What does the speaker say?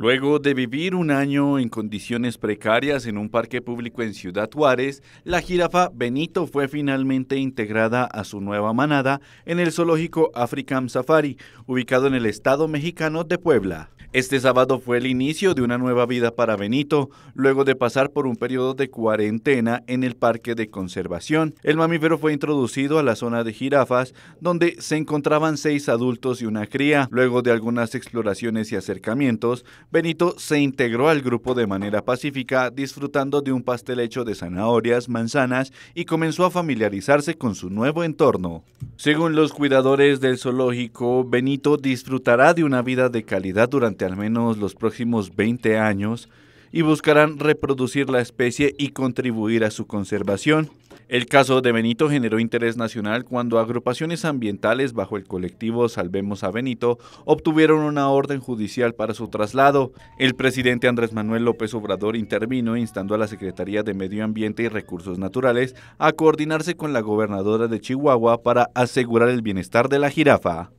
Luego de vivir un año en condiciones precarias en un parque público en Ciudad Juárez, la jirafa Benito fue finalmente integrada a su nueva manada en el zoológico African Safari, ubicado en el estado mexicano de Puebla. Este sábado fue el inicio de una nueva vida para Benito, luego de pasar por un periodo de cuarentena en el parque de conservación. El mamífero fue introducido a la zona de jirafas, donde se encontraban seis adultos y una cría. Luego de algunas exploraciones y acercamientos, Benito se integró al grupo de manera pacífica, disfrutando de un pastel hecho de zanahorias, manzanas y comenzó a familiarizarse con su nuevo entorno. Según los cuidadores del zoológico, Benito disfrutará de una vida de calidad durante al menos los próximos 20 años y buscarán reproducir la especie y contribuir a su conservación. El caso de Benito generó interés nacional cuando agrupaciones ambientales bajo el colectivo Salvemos a Benito obtuvieron una orden judicial para su traslado. El presidente Andrés Manuel López Obrador intervino instando a la Secretaría de Medio Ambiente y Recursos Naturales a coordinarse con la gobernadora de Chihuahua para asegurar el bienestar de la jirafa.